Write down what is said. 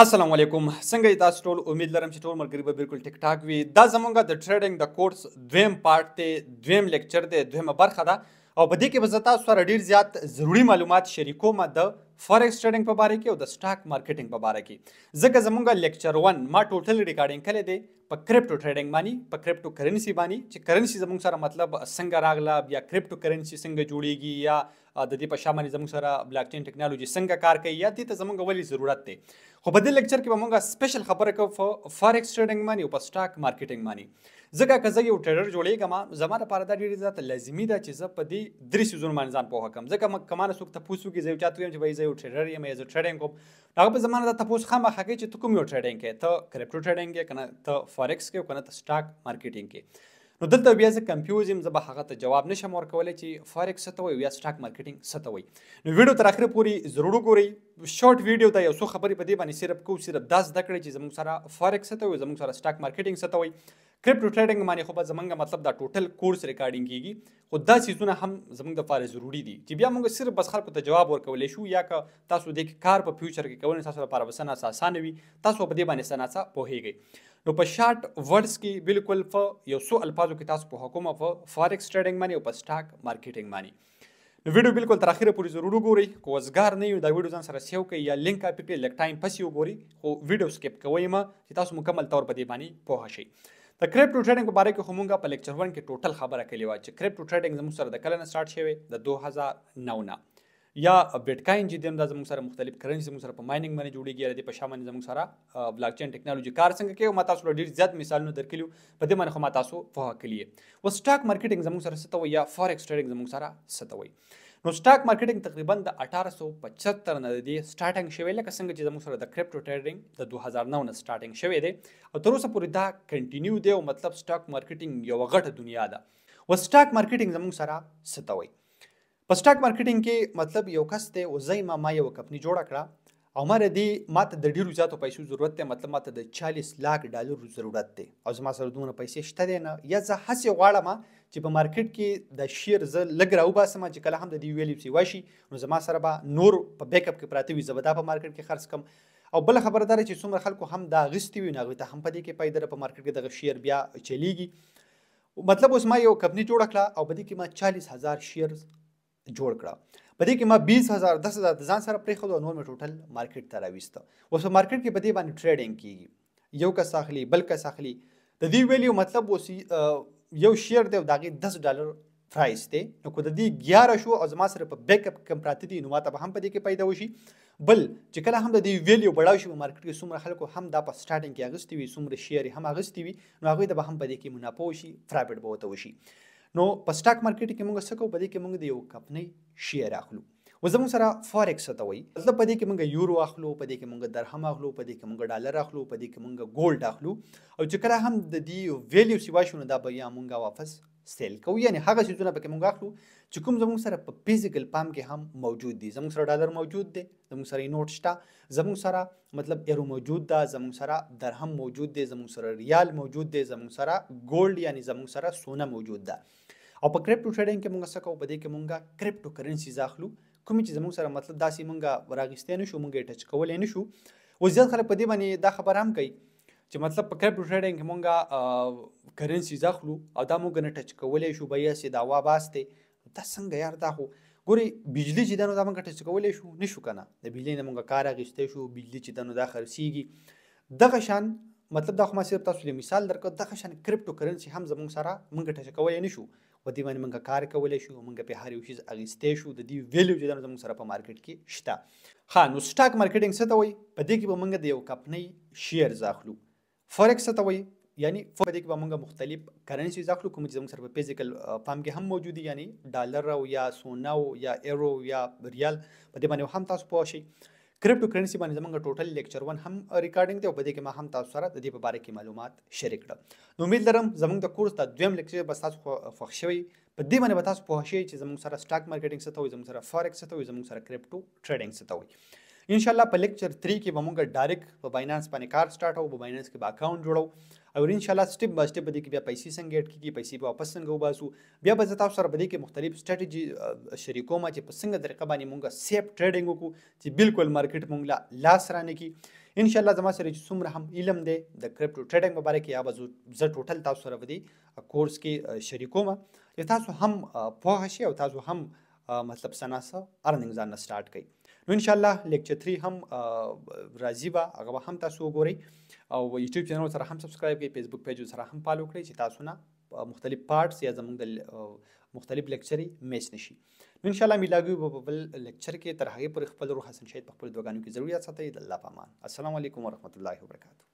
السلام علیکم څنګه تاسو ټول امید لرم چې ټول ملګری به بالکل ټیک ټاک وي دا زمونږ د ټریډینګ د کورس دویم پارت دی دویم لیکچر دی دویمه برخه ده او په دې کې به زه تاسو سره ډیر زیات ضروری معلومات شریکوم د فارکس ټریډینګ په باره کې او د سټاک مارکیټینګ په باره کې ځکه زمونږ لیکچر 1 ما ټوټل ریکارډینګ کړی دی په کرپټو ټریډینګ باندې په کرپټو کرنسی باندې چې کرنسی زمونږ سره مطلب څنګه راغله یا کرپټو کرنسی څنګه جوړیږي یا د دې په شامل زموږ سره بلاک چین ټیکنالوژي څنګه کار کوي یا دې ته زموږ ولې ضرورت دی خو په دې لیکچر کې به موږ سپیشل خبره کوو په فارکس ټریډینګ باندې او په سټاک مارکیټینګ باندې ځکه که زه یو ټریډر جوړېږم زما لپاره دا ډېره زیاته لازمي ده چې زه په دې درې سیزونو باندې ځان پوهه کړم ځکه که ما نه څوک تپوس وکړي زه یو چاته ویم چې بھائی زه یو ټریډر یم یا زه ټریډینګ کوم نو هغه به زما نه دا تپوس خامخا کوي چې ته کوم یو ټریډینګ کوې ته کرپټو ټریډینګ کوې که نه ته فارکس کوې که نه ته سټاک مارکیټینګ کوې نو دلته بیا زه کنفیوز یم زه به هغه ته جواب نشم ورکولی چې فارکس څه ته وایي یا سټاک مارکیټینګ څه ته وایي نو ویډیو تر اخره پورې ضرور وګورئ شارټ ویډیو ته یو څو خبرې په دې باندې صرف کوو صرف دا زده کړئ چې زموږ سره فارکس څه ته وایي زموږ سره سټاک مارکیټینګ څه ته وایي کریپټو ټریډینګ باندې خو به زمونږ مطلب دا ټوټل کورس ریکارډینګ کیږي خو دا سیزونه هم زمونږ د لپاره ضروری دي چې بیا موږ صرف بس خلکو ته جواب ورکولې شو یا که تاسو د کار په فیوچر کې کول تاسو لپاره وسنه اسانه وي تاسو په دې باندې سناسه پوهیږئ نو په شارټ ورډز کې بالکل په یو سو الفاظو کې تاسو په حکومت په فارکس ټریډینګ باندې او په سٹاک مارکیټینګ باندې نو ویډیو بالکل تر اخره پورې ضرور وګورئ کو وزګار نه یو دا ویډیو ځان سره سیو کړئ یا لینک اپ کې لک ټایم پسی وګورئ خو ویډیو سکپ کوئ ما چې تاسو مکمل تور په دې باندې پوه شئ د کریپټو ټریډینګ په باره کې خو مونږه په لیکچر 1 کې ټوټل خبره کړې و چې کریپټو ټریډینګ زموږ سره د کلن سٹارټ شوی د 2009 نه یا بیټکاین چې دیم دا زموږ سره مختلف کرنسی زموږ سره په مایننګ باندې جوړیږي یا د په شامن زموږ سره بلاک چین ټیکنالوژي کار څنګه کوي ما تاسو ډیر زیات مثالونه درکلیو په دې باندې خو ما تاسو په کلیه و سټاک مارکیټینګ زموږ سره ستوي یا فارکس ټریډینګ زموږ سره ستوي نو سټاک مارکیټینګ تقریبا د 1875 نه دی سٹارټینګ شوی لکه څنګه چې زموږ سره د کرپټو ټریډینګ د 2009 نه سٹارټینګ شوی دی او تر اوسه پورې دا کنټینیو دی او مطلب سټاک مارکیټینګ یو غټه دنیا ده و سټاک مارکیټینګ زموږ سره ستوي په سټاک مارکیټینګ کې مطلب یو کس ته او زای ما ما یو کمپنی جوړ کړه او مره دی ماته د ډیرو زیاتو پیسو ضرورت دی مطلب ماته د 40 لک ډالر ضرورت دی او زما سره دونه پیسې شته دی نه یا زه هڅه غواړم چې په مارکیټ کې د شیر ز لګ راو باسم چې کله هم د دی ویلیو سی واشي نو زما سره به نور په بیک اپ کې پراته وي زبدا په مارکیټ کې خرڅ کم او بل خبردار چې څومره خلکو هم دا غستې وي ناغوي ته هم پدې کې پیدا په مارکیټ کې د شیر بیا چلیږي مطلب اوس ما یو کمپنی جوړ کړه او بدې کې ما 40000 شیرز جوړ کړه په دې کې ما 20000 10000 د ځان سره پرې خو نور مې ټوټل مارکیټ ته راويسته اوس په مارکیټ کې په دې باندې ټریډینګ کیږي یو کس اخلي بل کس اخلي د دې ویلیو مطلب اوس یو شیر دی داغه 10 ډالر پرایس دی نو کو د دې 11 شو او زما سره په بیک اپ کم پراته دي نو ماته به هم په دې کې پیدا وشي بل چې کله هم د دې ویلیو بڑاو شي په مارکیټ کې څومره خلکو هم دا په سٹارټینګ کې اغستوي څومره شیر هم اغستوي نو هغه د به هم په دې کې منافع وشي پرافټ به وته وشي نو په سټاک مارکیټ کې موږ څه کوو په دې کې موږ د یو کمپنۍ شیر اخلو وزمو سره فورکس ته وایي مطلب په دې کې موږ یورو اخلو په دې کې موږ درهم اخلو په دې کې موږ ډالر اخلو په دې کې موږ ګولډ اخلو او چې کله هم د دې ویلیو سیوا شونه دا بیا موږ واپس سیل کوو یعنی هغه څیزونه پکې موږ اخلو چې کوم زموږ سره په فزیکل پام کې هم موجود دي زموږ سره ډالر موجود دی زموږ سره نوټ شته زموږ سره مطلب ایرو موجود ده زموږ سره درهم موجود دی زموږ سره ریال موجود دی زموږ سره ګولډ یعنی زموږ سره سونه موجود ده او په کرپټو ټریډینګ کې موږ څه کوو په دې کې موږ کرپټو کرنسیز اخلو کوم چې زموږ سره مطلب داسې موږ راغستې نه شو موږ ټچ کولې نه شو وزیات خلک په دې باندې دا خبر هم کوي چې مطلب په کرپټو ټریډینګ کې موږ کرنسیز اخلو او دا موږ نه ټچ کولای شو بیا سي دا واباسته دا څنګه یار دا خو ګوري بجلی چې دنو دا موږ ټچ کولای شو نشو کنه د بجلی نه موږ کار اغشته شو بجلی چې دنو دا خرسيږي دغه شان مطلب دا خو ما صرف تاسو له مثال درکو دغه شان کرپټو کرنسي هم زموږ سره موږ ټچ کولای نشو په دې باندې موږ کار کولای شو موږ په هر یو شیز اغسته شو د دې ویلیو چې زموږ سره په مارکیټ کې شته ها نو سټاک مارکیټینګ څه ته وایي په دې کې به موږ د یو کمپنۍ شیر زاخلو فورکس ته وایي یعنی فدې کې موږ مختلف کرنسیز اخلو کوم چې موږ سره په فزیکل فارم کې هم موجود دي یعنی ډالر او یا سونا او یا ایرو یا ریال په دې باندې هم تاسو پوه شئ کرپټو کرنسی باندې زموږ ټوټل لیکچر 1 هم ریکارډینګ دی او په دې کې ما هم تاسو سره د دې په اړه کې معلومات شریک کړم نو امید لرم زموږ د کورس د دویم لیکچر به تاسو خوښ شوی په دې باندې به تاسو پوه شئ چې زموږ سره سٹاک مارکیټینګ څه ته وي زموږ سره فارکس څه ته وي زموږ سره کرپټو ټریډینګ څه ته وي ان شاء الله په لیکچر 3 کې به موږ ډایرکټ په باینانس باندې کار سٹارټ او په باینانس کې به اکاؤنٹ جوړو او ان شاء الله سټپ باي سټپ به دې کې بیا پیسې څنګه اډ کیږي پیسې به واپس څنګه وباسو بیا به زه تاسو سره به دې کې مختلف سټریټجی شریکو ما چې په څنګه طریقه باندې مونږه سیف ټریډینګ وکړو چې بالکل مارکیټ مونږ لا لاس رانه کی ان شاء الله زما سره چې څومره هم علم دی د کرپټو ټریډینګ په اړه کې یا به زه ټوټل تاسو سره ودی کورس کې شریکوم چې تاسو هم پوه شئ او تاسو هم مطلب سناسه ارننګ ځان سٹارټ کړئ نو ان شاء الله لیکچر 3 هم راځي به هغه هم تاسو وګورئ او یوټیوب چینل سره هم سبسکرایب کړئ فیسبوک پیج سره هم فالو کړئ چې تاسو نه مختلف پارټس یا زموږ د مختلف لیکچري میچ نشي نو ان شاء الله ملاقات به په بل لیکچر کې تر هغه پر خپل روح حسن شهید په خپل دوګانو کې ضرورت ساتي د الله پامان السلام علیکم ورحمت الله وبرکاتہ